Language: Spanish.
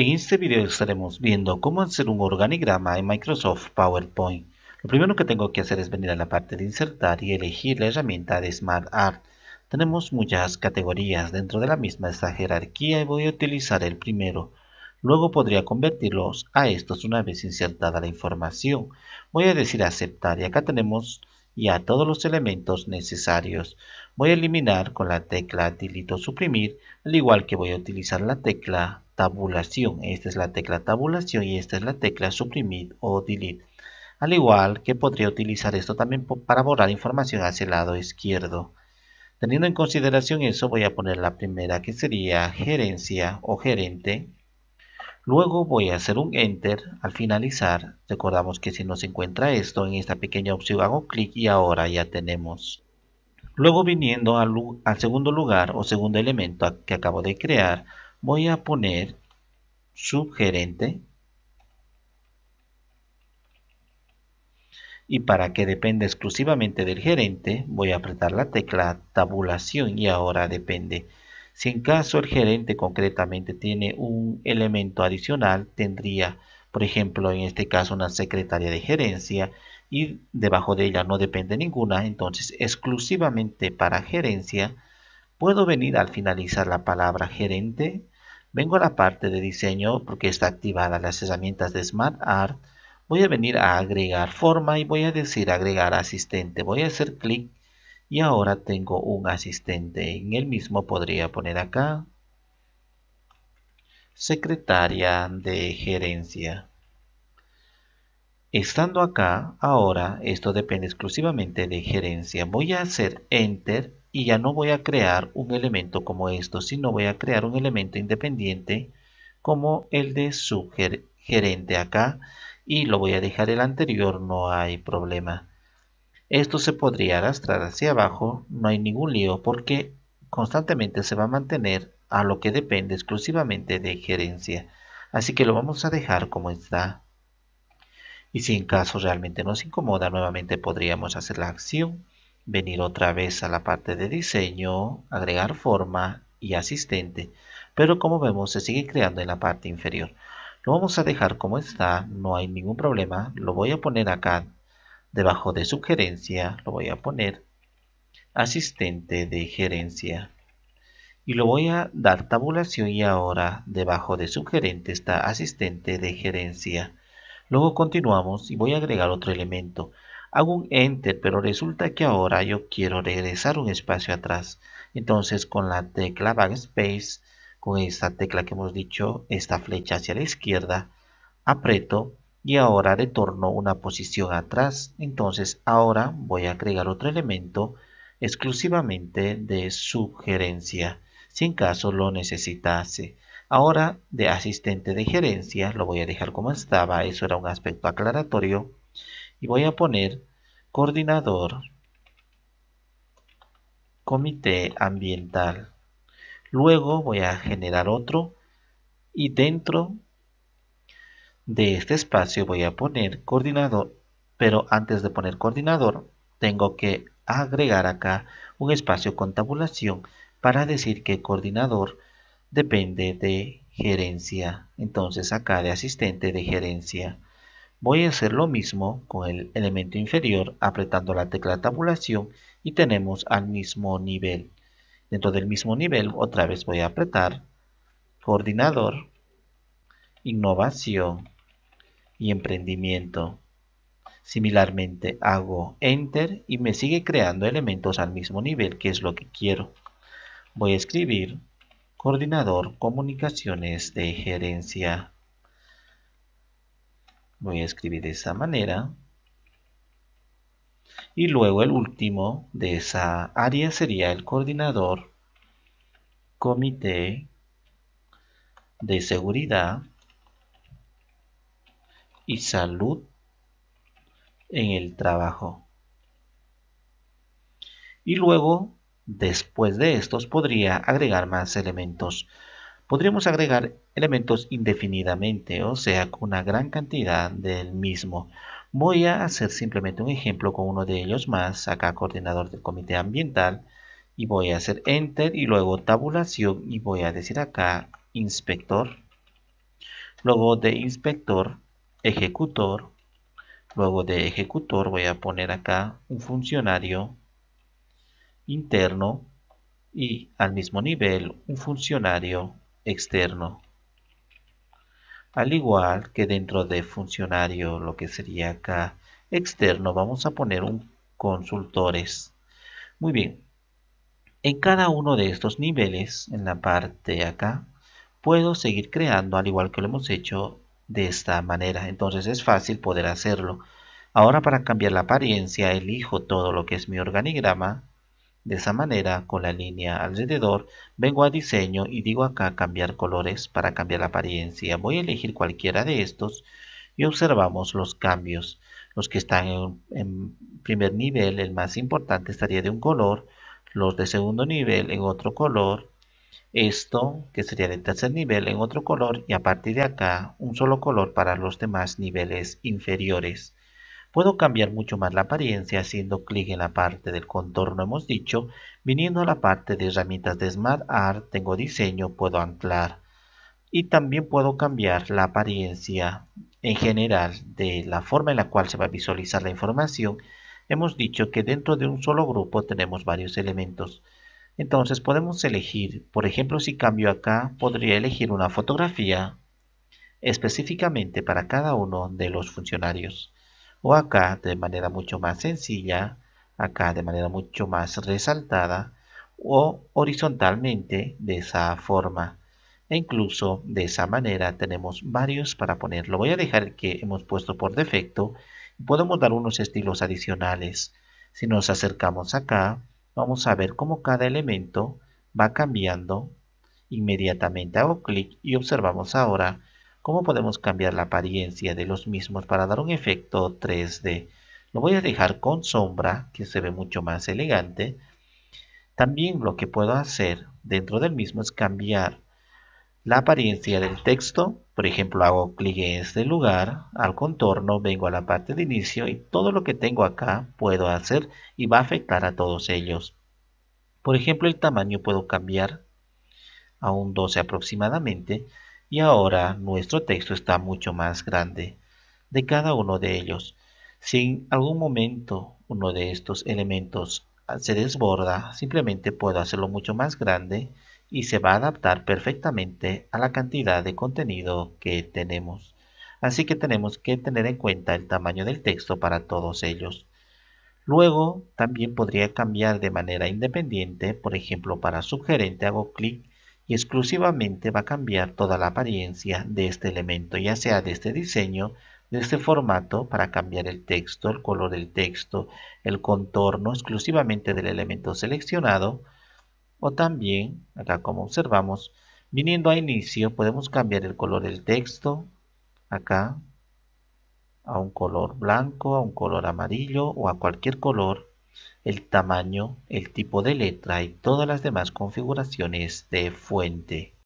En este video estaremos viendo cómo hacer un organigrama en Microsoft PowerPoint. Lo primero que tengo que hacer es venir a la parte de insertar y elegir la herramienta de Smart Art. Tenemos muchas categorías dentro de la misma esta jerarquía y voy a utilizar el primero. Luego podría convertirlos a estos una vez insertada la información. Voy a decir aceptar y acá tenemos ya todos los elementos necesarios voy a eliminar con la tecla o suprimir, al igual que voy a utilizar la tecla tabulación. Esta es la tecla tabulación y esta es la tecla suprimir o delete. Al igual que podría utilizar esto también para borrar información hacia el lado izquierdo. Teniendo en consideración eso, voy a poner la primera que sería gerencia o gerente. Luego voy a hacer un Enter. Al finalizar, recordamos que si no se encuentra esto, en esta pequeña opción hago clic y ahora ya tenemos Luego viniendo al, segundo lugar o segundo elemento que acabo de crear, voy a poner subgerente y para que dependa exclusivamente del gerente voy a apretar la tecla tabulación y ahora depende si en caso el gerente concretamente tiene un elemento adicional tendría por ejemplo en este caso una secretaria de gerencia y debajo de ella no depende ninguna, entonces exclusivamente para gerencia, puedo venir al finalizar la palabra gerente, vengo a la parte de diseño porque está activada las herramientas de Smart Art, voy a venir a agregar forma y voy a decir agregar asistente, voy a hacer clic y ahora tengo un asistente, en el mismo podría poner acá secretaria de gerencia. Estando acá, ahora, esto depende exclusivamente de gerencia. Voy a hacer Enter y ya no voy a crear un elemento como esto, sino voy a crear un elemento independiente como el de su gerente acá y lo voy a dejar el anterior, no hay problema. Esto se podría arrastrar hacia abajo, no hay ningún lío porque constantemente se va a mantener a lo que depende exclusivamente de gerencia. Así que lo vamos a dejar como está. Y si en caso realmente nos incomoda, nuevamente podríamos hacer la acción, venir otra vez a la parte de diseño, agregar forma y asistente. Pero como vemos, se sigue creando en la parte inferior. Lo vamos a dejar como está, no hay ningún problema. Lo voy a poner acá debajo de sugerencia, lo voy a poner asistente de gerencia. Y lo voy a dar tabulación y ahora debajo de sugerente está asistente de gerencia. Luego continuamos y voy a agregar otro elemento. Hago un enter, pero resulta que ahora yo quiero regresar un espacio atrás. Entonces con la tecla backspace, con esta tecla que hemos dicho, esta flecha hacia la izquierda, aprieto y ahora retorno una posición atrás. Entonces ahora voy a agregar otro elemento exclusivamente de sugerencia, si en caso lo necesitase. Ahora de asistente de gerencia lo voy a dejar como estaba, eso era un aspecto aclaratorio. Y voy a poner coordinador, comité ambiental. Luego voy a generar otro y dentro de este espacio voy a poner coordinador, pero antes de poner coordinador tengo que agregar acá un espacio con tabulación para decir que coordinador depende de gerencia. Entonces acá de asistente de gerencia. Voy a hacer lo mismo con el elemento inferior apretando la tecla tabulación y tenemos al mismo nivel. Dentro del mismo nivel otra vez voy a apretar coordinador, innovación y emprendimiento. Similarmente hago enter y me sigue creando elementos al mismo nivel que es lo que quiero. Voy a escribir Coordinador Comunicaciones de Gerencia. Voy a escribir de esa manera. Y luego el último de esa área sería el coordinador Comité de Seguridad y Salud en el trabajo. Y luego Después de estos podría agregar más elementos. Podríamos agregar elementos indefinidamente, o sea, con una gran cantidad del mismo. Voy a hacer simplemente un ejemplo con uno de ellos más, acá coordinador del comité ambiental, y voy a hacer enter y luego tabulación y voy a decir acá inspector, luego de inspector, ejecutor, luego de ejecutor voy a poner acá un funcionario, interno y al mismo nivel un funcionario externo. Al igual que dentro de funcionario, lo que sería acá externo, vamos a poner un consultores. Muy bien, en cada uno de estos niveles, en la parte acá, puedo seguir creando al igual que lo hemos hecho de esta manera. Entonces es fácil poder hacerlo. Ahora para cambiar la apariencia elijo todo lo que es mi organigrama de esa manera, con la línea alrededor, vengo a diseño y digo acá cambiar colores para cambiar la apariencia. Voy a elegir cualquiera de estos y observamos los cambios. Los que están en, primer nivel, el más importante estaría de un color, los de segundo nivel en otro color, esto que sería de tercer nivel en otro color y a partir de acá un solo color para los demás niveles inferiores. Puedo cambiar mucho más la apariencia haciendo clic en la parte del contorno hemos dicho, viniendo a la parte de herramientas de Smart Art, tengo diseño, puedo anclar y también puedo cambiar la apariencia en general de la forma en la cual se va a visualizar la información. Hemos dicho que dentro de un solo grupo tenemos varios elementos. Entonces podemos elegir, por ejemplo si cambio acá, podría elegir una fotografía específicamente para cada uno de los funcionarios o acá de manera mucho más sencilla, acá de manera mucho más resaltada o horizontalmente de esa forma. E incluso de esa manera tenemos varios para ponerlo, voy a dejar que hemos puesto por defecto. Podemos dar unos estilos adicionales. Si nos acercamos acá, vamos a ver cómo cada elemento va cambiando. Inmediatamente hago clic y observamos ahora ¿Cómo podemos cambiar la apariencia de los mismos para dar un efecto 3D? Lo voy a dejar con sombra, que se ve mucho más elegante. También lo que puedo hacer dentro del mismo es cambiar la apariencia del texto. Por ejemplo, hago clic en este lugar, al contorno, vengo a la parte de inicio y todo lo que tengo acá puedo hacer y va a afectar a todos ellos. Por ejemplo, el tamaño puedo cambiar a un 12 aproximadamente y ahora nuestro texto está mucho más grande de cada uno de ellos. Si en algún momento uno de estos elementos se desborda, simplemente puedo hacerlo mucho más grande y se va a adaptar perfectamente a la cantidad de contenido que tenemos. Así que tenemos que tener en cuenta el tamaño del texto para todos ellos. Luego también podría cambiar de manera independiente, por ejemplo para sugerente hago clic y exclusivamente va a cambiar toda la apariencia de este elemento, ya sea de este diseño, de este formato, para cambiar el texto, el color del texto, el contorno exclusivamente del elemento seleccionado, o también, acá como observamos, viniendo a inicio podemos cambiar el color del texto, acá, a un color blanco, a un color amarillo o a cualquier color el tamaño, el tipo de letra y todas las demás configuraciones de fuente.